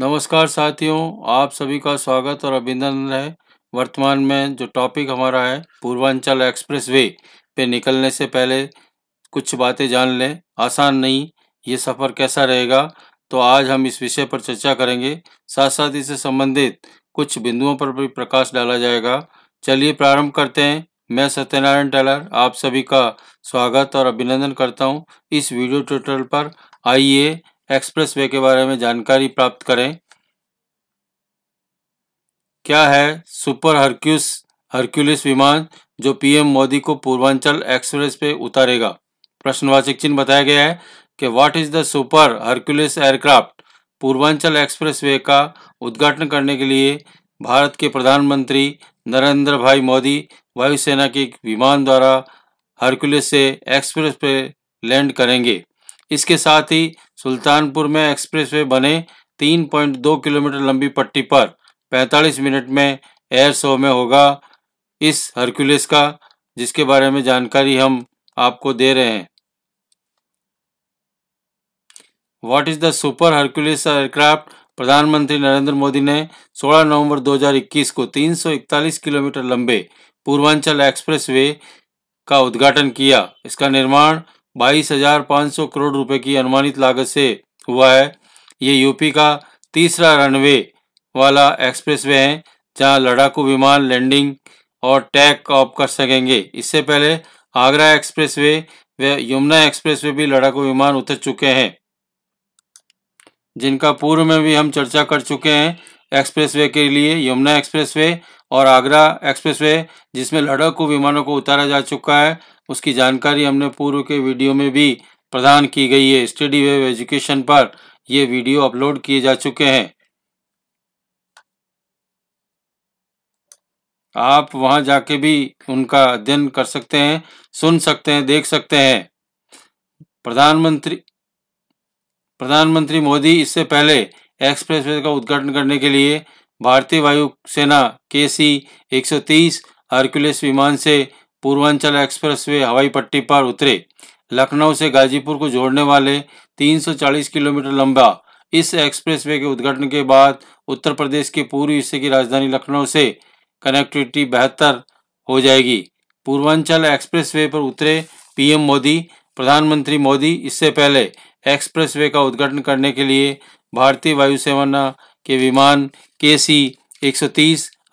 नमस्कार साथियों आप सभी का स्वागत और अभिनंदन है वर्तमान में जो टॉपिक हमारा है पूर्वांचल एक्सप्रेस वे पे निकलने से पहले कुछ बातें जान लें आसान नहीं ये सफ़र कैसा रहेगा तो आज हम इस विषय पर चर्चा करेंगे साथ साथ इससे संबंधित कुछ बिंदुओं पर भी प्रकाश डाला जाएगा चलिए प्रारंभ करते हैं मैं सत्यनारायण टेलर आप सभी का स्वागत और अभिनंदन करता हूँ इस वीडियो ट्यूटोरियल पर आइए एक्सप्रेसवे के बारे में जानकारी प्राप्त करें क्या है सुपर हरक्यूस हरक्यूलिस विमान जो पीएम मोदी को पूर्वांचल एक्सप्रेस पे उतारेगा प्रश्नवाचक चिन्ह बताया गया है कि what is the super Hercules aircraft Purvanchal expressway का उद्घाटन करने के लिए भारत के प्रधानमंत्री नरेंद्र भाई मोदी वायुसेना के विमान द्वारा हरक्यूलिस से एक्सप्रेस पे लैंड करेंगे इसके साथ ही सुल्तानपुर में एक्सप्रेसवे बने 3.2 किलोमीटर लंबी पट्टी पर 45 मिनट में एयर शो में होगा इस हरक्यूलिस का जिसके बारे में जानकारी हम आपको दे रहे हैं what is the super Hercules aircraft प्रधानमंत्री नरेंद्र मोदी ने 16 नवंबर 2021 को 341 किलोमीटर लंबे पूर्वांचल एक्सप्रेसवे का उद्घाटन किया इसका निर्माण बाईस हजार पाँच सौ करोड़ रुपए की अनुमानित लागत से हुआ है ये यूपी का तीसरा रनवे वाला एक्सप्रेसवे है जहां लड़ाकू विमान लैंडिंग और टैक ऑफ कर सकेंगे इससे पहले आगरा एक्सप्रेसवे व यमुना एक्सप्रेसवे भी लड़ाकू विमान उतर चुके हैं जिनका पूर्व में भी हम चर्चा कर चुके हैं एक्सप्रेसवे के लिए यमुना एक्सप्रेसवे और आगरा एक्सप्रेसवे जिसमें लड़ाकू को विमानों को उतारा जा चुका है उसकी जानकारी हमने पूर्व के वीडियो में भी प्रदान की गई है स्टडी वेव एजुकेशन पर ये वीडियो अपलोड किए जा चुके हैं आप वहां जाके भी उनका अध्ययन कर सकते हैं सुन सकते हैं देख सकते हैं प्रधानमंत्री प्रधानमंत्री मोदी इससे पहले एक्सप्रेसवे का उद्घाटन करने के लिए भारतीय वायुसेना के सी एक हरक्यूलेस विमान से पूर्वांचल एक्सप्रेसवे हवाई पट्टी पर उतरे लखनऊ से गाजीपुर को जोड़ने वाले 340 किलोमीटर लंबा इस एक्सप्रेसवे के उद्घाटन के बाद उत्तर प्रदेश के पूर्वी हिस्से की राजधानी लखनऊ से कनेक्टिविटी बेहतर हो जाएगी पूर्वांचल एक्सप्रेसवे पर उतरे पीएम मोदी प्रधानमंत्री मोदी इससे पहले एक्सप्रेसवे का उद्घाटन करने के लिए भारतीय वायुसेना के विमान के सी एक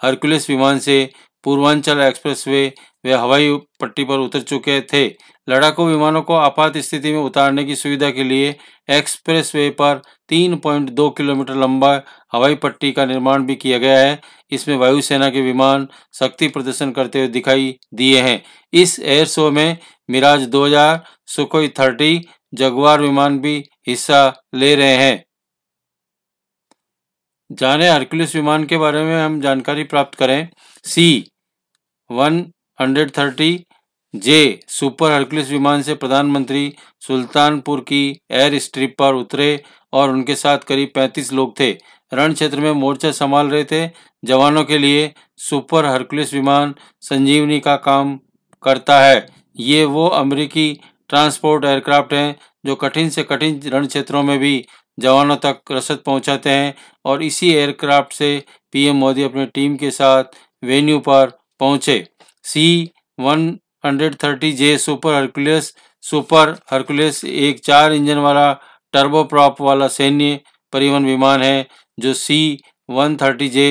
हरकुलिस विमान से पूर्वांचल एक्सप्रेसवे वे हवाई पट्टी पर उतर चुके थे लड़ाकू विमानों को आपात स्थिति में उतारने की सुविधा के लिए एक्सप्रेसवे पर 3.2 किलोमीटर लंबा हवाई पट्टी का निर्माण भी किया गया है इसमें वायुसेना के विमान शक्ति प्रदर्शन करते हुए दिखाई दिए हैं इस एयर शो में मिराज 2000 सुखोई थर्टी जगवार विमान भी हिस्सा ले रहे हैं जाने हरक्यूलिस विमान के बारे में हम जानकारी प्राप्त करें सी 130 जे सुपर हरक्यूलिस विमान से प्रधानमंत्री सुल्तानपुर की एयर स्ट्रिप पर उतरे और उनके साथ करीब 35 लोग थे रण क्षेत्र में मोर्चा संभाल रहे थे जवानों के लिए सुपर हरक्यूलिस विमान संजीवनी का काम करता है ये वो अमेरिकी ट्रांसपोर्ट एयरक्राफ्ट हैं जो कठिन से कठिन रण क्षेत्रों में भी जवानों तक रसद पहुंचाते हैं और इसी एयरक्राफ्ट से पीएम मोदी अपनी टीम के साथ वेन्यू पर पहुंचे C one hundred thirty J super Hercules super Hercules एक चार इंजन वाला टर्बोप्रॉप वाला सैन्य परिवहन विमान है जो C one thirty J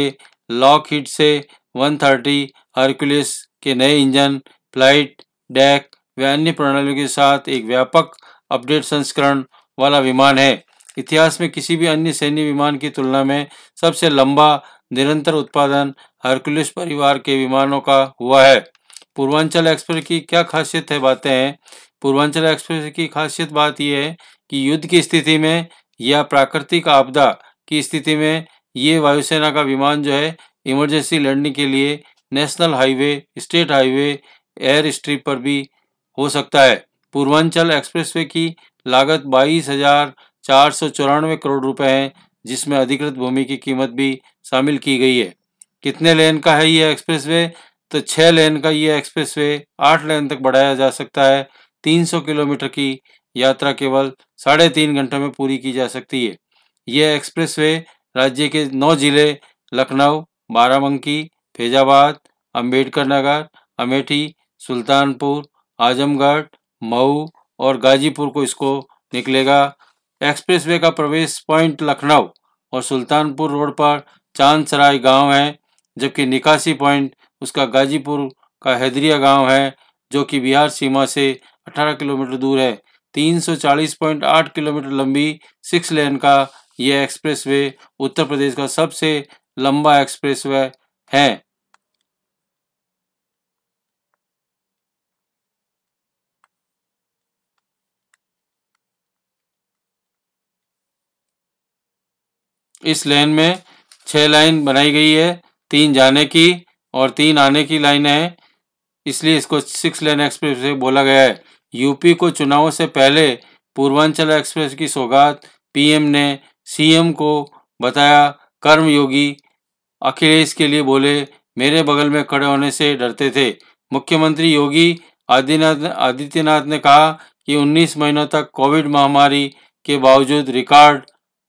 Lockheed से वन थर्टी हरकुलस के नए इंजन फ्लाइट डेक व अन्य प्रणालियों के साथ एक व्यापक अपडेट संस्करण वाला विमान है इतिहास में किसी भी अन्य सैन्य विमान की तुलना में सबसे लंबा निरंतर उत्पादन हरकुलिस परिवार के विमानों का हुआ है पूर्वांचल एक्सप्रेस की क्या खासियत है बातें हैं पूर्वांचल एक्सप्रेस की खासियत बात यह है कि युद्ध की स्थिति में या प्राकृतिक आपदा की स्थिति में ये वायुसेना का विमान जो है इमरजेंसी लड़ने के लिए national highway state highway air strip पर भी हो सकता है पूर्वांचल एक्सप्रेसवे की लागत बाईस हजार चार सौ चौरानवे करोड़ रुपए है जिसमें अधिकृत भूमि की कीमत भी शामिल की गई है कितने लेन का है यह एक्सप्रेसवे तो छः लेन का यह एक्सप्रेसवे आठ लेन तक बढ़ाया जा सकता है 300 किलोमीटर की यात्रा केवल साढ़े तीन घंटे में पूरी की जा सकती है यह एक्सप्रेसवे राज्य के नौ जिले लखनऊ बाराबंकी फैजाबाद अंबेडकर नगर अमेठी सुल्तानपुर आजमगढ़ मऊ और गाजीपुर को इसको निकलेगा एक्सप्रेसवे का प्रवेश पॉइंट लखनऊ और सुल्तानपुर रोड पर चांदसराय गांव है जबकि निकासी पॉइंट उसका गाजीपुर का हैदरिया गांव है जो कि बिहार सीमा से 18 किलोमीटर दूर है 340.8 किलोमीटर लंबी सिक्स लेन का यह एक्सप्रेसवे उत्तर प्रदेश का सबसे लंबा एक्सप्रेसवे है इस लेन में छः लाइन बनाई गई है तीन जाने की और तीन आने की लाइन है इसलिए इसको सिक्स लेन एक्सप्रेस बोला गया है यूपी को चुनावों से पहले पूर्वांचल एक्सप्रेस की सौगात पीएम ने सीएम को बताया कर्मयोगी अखिलेश के लिए बोले मेरे बगल में खड़े होने से डरते थे मुख्यमंत्री योगी आदिनाथ आदित्यनाथ ने कहा कि 19 महीनों तक कोविड महामारी के बावजूद रिकॉर्ड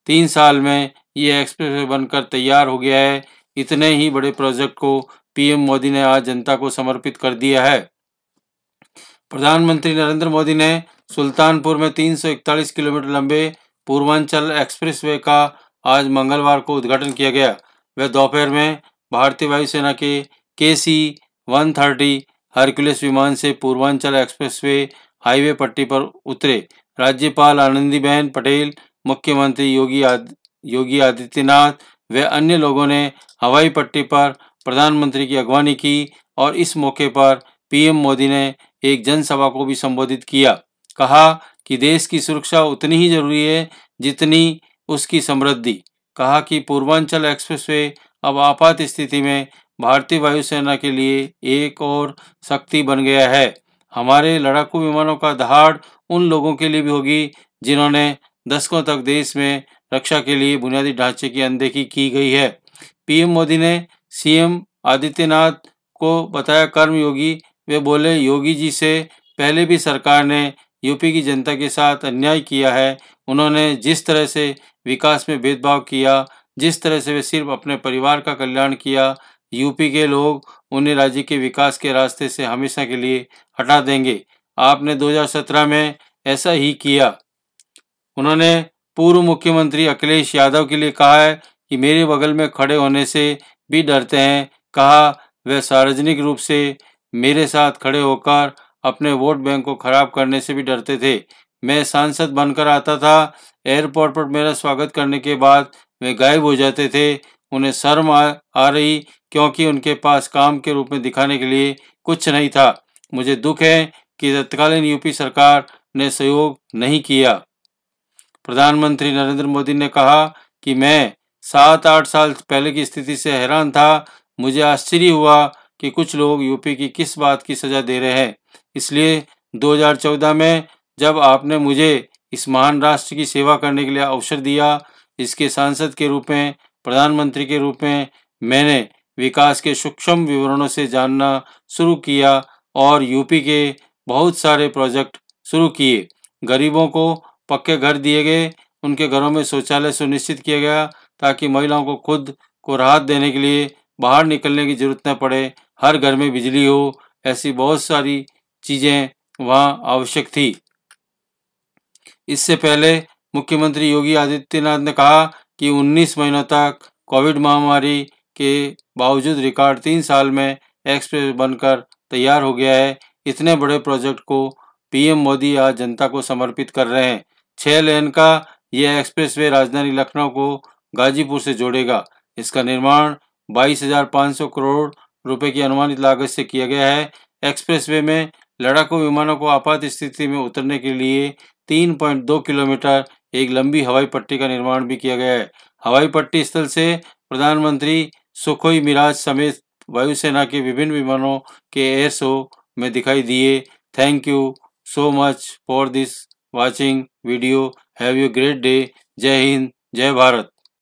तीन साल में ये एक्सप्रेस बनकर तैयार हो गया है इतने ही बड़े प्रोजेक्ट को पीएम मोदी ने आज जनता को समर्पित कर दिया है प्रधानमंत्री नरेंद्र मोदी ने सुल्तानपुर में 341 किलोमीटर लंबे पूर्वांचल एक्सप्रेसवे का आज मंगलवार को उद्घाटन किया गया वह दोपहर में भारतीय वायुसेना के के सी वन थर्टी हरकुलिस विमान से पूर्वांचल एक्सप्रेसवे हाईवे पट्टी पर उतरे राज्यपाल आनंदीबेन पटेल मुख्यमंत्री योगी आदित्य योगी आदित्यनाथ व अन्य लोगों ने हवाई पट्टी पर प्रधानमंत्री की अगवानी की और इस मौके पर पीएम मोदी ने एक जनसभा को भी संबोधित किया कहा कि देश की सुरक्षा उतनी ही जरूरी है जितनी उसकी समृद्धि कहा कि पूर्वांचल एक्सप्रेसवे अब आपात स्थिति में भारतीय वायुसेना के लिए एक और शक्ति बन गया है हमारे लड़ाकू विमानों का दहाड़ उन लोगों के लिए भी होगी जिन्होंने दशकों तक देश में रक्षा के लिए बुनियादी ढांचे की अनदेखी की गई है पीएम मोदी ने सीएम आदित्यनाथ को बताया कर्मयोगी वे बोले योगी जी से पहले भी सरकार ने यूपी की जनता के साथ अन्याय किया है उन्होंने जिस तरह से विकास में भेदभाव किया जिस तरह से वे सिर्फ अपने परिवार का कल्याण किया यूपी के लोग उन्हें राज्य के विकास के रास्ते से हमेशा के लिए हटा देंगे आपने 2017 में ऐसा ही किया उन्होंने पूर्व मुख्यमंत्री अखिलेश यादव के लिए कहा है कि मेरे बगल में खड़े होने से भी डरते हैं कहा वह सार्वजनिक रूप से मेरे साथ खड़े होकर अपने वोट बैंक को खराब करने से भी डरते थे मैं सांसद बनकर आता था एयरपोर्ट पर मेरा स्वागत करने के बाद वे गायब हो जाते थे उन्हें शर्म आ, आ रही क्योंकि उनके पास काम के रूप में दिखाने के लिए कुछ नहीं था मुझे दुख है कि तत्कालीन यूपी सरकार ने सहयोग नहीं किया प्रधानमंत्री नरेंद्र मोदी ने कहा कि मैं सात आठ साल पहले की स्थिति से हैरान था मुझे आश्चर्य हुआ कि कुछ लोग यूपी की किस बात की सज़ा दे रहे हैं इसलिए 2014 में जब आपने मुझे इस महान राष्ट्र की सेवा करने के लिए अवसर दिया इसके सांसद के रूप में प्रधानमंत्री के रूप में मैंने विकास के सूक्ष्म विवरणों से जानना शुरू किया और यूपी के बहुत सारे प्रोजेक्ट शुरू किए गरीबों को पक्के घर दिए गए उनके घरों में शौचालय सुनिश्चित किया गया ताकि महिलाओं को खुद को राहत देने के लिए बाहर निकलने की जरूरत न पड़े हर घर में बिजली हो ऐसी बहुत सारी चीज़ें वहाँ आवश्यक थी इससे पहले मुख्यमंत्री योगी आदित्यनाथ ने कहा कि 19 महीनों तक कोविड महामारी के बावजूद रिकॉर्ड तीन साल में एक्सप्रेस बनकर तैयार हो गया है इतने बड़े प्रोजेक्ट को पीएम मोदी आज जनता को समर्पित कर रहे हैं छह लेन का यह एक्सप्रेसवे राजधानी लखनऊ को गाजीपुर से जोड़ेगा इसका निर्माण 22,500 करोड़ रुपए की अनुमानित लागत से किया गया है एक्सप्रेसवे में लड़ाकू विमानों को आपात स्थिति में उतरने के लिए 3.2 किलोमीटर एक लंबी हवाई पट्टी का निर्माण भी किया गया है हवाई पट्टी स्थल से प्रधानमंत्री सुखोई मिराज समेत वायुसेना के विभिन्न विमानों के एयर शो में दिखाई दिए thank you so much for this watching video. Have a great day. Jai Hind, Jai Bharat.